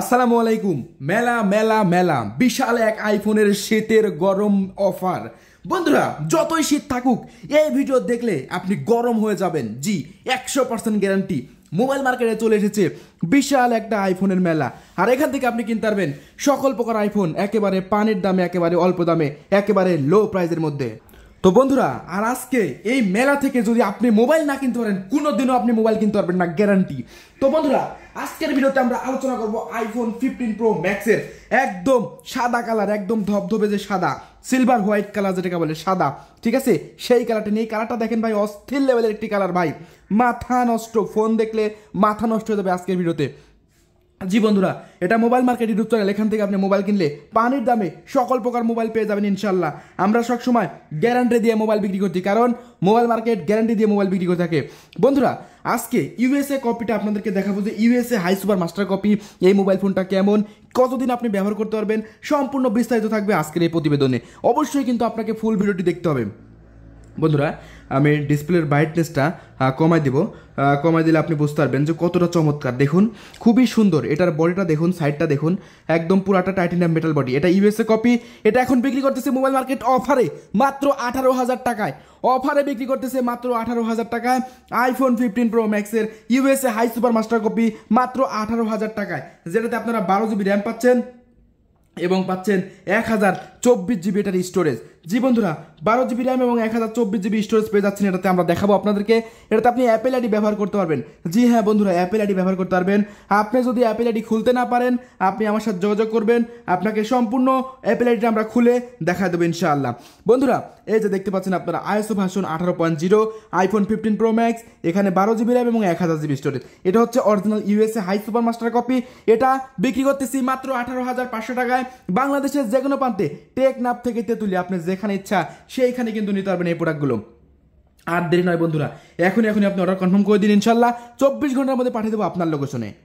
আসসালামু আলাইকুম মেলা মেলা মেলা বিশাল এক আইফোনের শীতের গরম অফার বন্ধুরা যতই শীত থাকুক এই ভিডিও দেখলে আপনি গরম হয়ে যাবেন জি একশো পার্সেন্ট গ্যারান্টি মোবাইল মার্কেটে চলে এসেছে বিশাল একটা আইফোনের মেলা আর এখান থেকে আপনি কিনতে পারবেন সকল প্রকার আইফোন একেবারে পানির দামে একেবারে অল্প দামে একেবারে লো প্রাইজের মধ্যে তো বন্ধুরা আর আজকে এই মেলা থেকে যদি আপনি মোবাইল না কিনতে পারেন কোনো দিনও আপনি মোবাইল কিনতে পারবেন না গ্যারান্টি তো বন্ধুরা আজকের ভিডিওতে আমরা আলোচনা করব আইফোন ফিফটিন প্রো ম্যাক্সের একদম সাদা কালার একদম ধবধবে যে সাদা সিলভার হোয়াইট কালার যেটাকে বলে সাদা ঠিক আছে সেই কালারটা নিয়ে কালারটা দেখেন ভাই অস্থির লেভেলের একটি কালার ভাই মাথা নষ্ট ফোন দেখলে মাথা নষ্ট হয়ে যাবে আজকের ভিডিওতে জি বন্ধুরা এটা মোবাইল মার্কেট ইউটিউব এখান থেকে আপনি মোবাইল কিনলে পানির দামে সকল প্রকার মোবাইল পেয়ে যাবেন ইনশাল্লাহ আমরা সবসময় গ্যারান্টি দিয়ে মোবাইল বিক্রি করছি কারণ মোবাইল মার্কেট গ্যারান্টি দিয়ে মোবাইল বিক্রি করে থাকে বন্ধুরা আজকে ইউএসএ কপিটা আপনাদেরকে দেখাবো যে USA high super master copy এই মোবাইল ফোনটা কেমন কতদিন আপনি ব্যবহার করতে পারবেন সম্পূর্ণ বিস্তারিত থাকবে আজকের এই প্রতিবেদনে অবশ্যই কিন্তু আপনাকে ফুল ভিডিওটি দেখতে হবে বন্ধুরা আমি ডিসপ্লের ব্রাইটনেসটা কমায় দিব কমাই দিলে আপনি বুঝতে পারবেন যে কতটা চমৎকার দেখুন খুবই সুন্দর এটার বডিটা দেখুন সাইডটা দেখুন একদম পুরাটা টাইটানিয়াম মেটাল বডি এটা ইউএসএ কপি এটা এখন বিক্রি করতেছে মোবাইল মার্কেট অফারে মাত্র আঠারো হাজার টাকায় অফারে বিক্রি করতেছে মাত্র আঠারো হাজার টাকায় আইফোন ফিফটিন প্রো ম্যাক্সের USA high super master copy মাত্র আঠারো হাজার টাকায় যেটাতে আপনারা বারো জিবি র্যাম পাচ্ছেন এবং পাচ্ছেন এক হাজার চব্বিশ জিবি এটার স্টোরেজ জি বন্ধুরা বারো জিবি র্যাম এবং এক হাজার চব্বিশ জিবি স্টোরেজ পেয়ে যাচ্ছেন এটাতে আমরা দেখাবো আপনাদেরকে এটাতে আপনি অ্যাপেল আইডি ব্যবহার করতে পারবেন জি হ্যাঁ বন্ধুরা অ্যাপেল আইডি ব্যবহার করতে পারবেন আপনি যদি অ্যাপেল আইডি খুলতে না পারেন আপনি আমার সাথে যোগাযোগ করবেন আপনাকে সম্পূর্ণ অ্যাপেল আইডিটা আমরা খুলে দেখা দেবো ইনশাআল্লাহ বন্ধুরা এই যে দেখতে পাচ্ছেন আপনারা আইএসও ভাষণ আঠারো point zero iPhone fifteen pro max এখানে বারো জিবি র্যাম এবং এক হাজার জিবি স্টোরেজ এটা হচ্ছে original USA high super master copy এটা বিক্রি করতেছি মাত্র আঠারো হাজার পাঁচশো টাকায় বাংলাদেশের যে কোনো প্রান্তে টেকনাপ থেকে তেতুলি আপনি যে যেখানে ইচ্ছা সেইখানে কিন্তু নিতে পারবেন এই প্রোডাক্টগুলো আর দেরি নয় বন্ধুরা এখনই এখনই আপনি অর্ডার কনফার্ম করে দিন ইনশাল্লাহ চব্বিশ ঘন্টার মধ্যে পাঠিয়ে দেবো আপনার লোকেশনে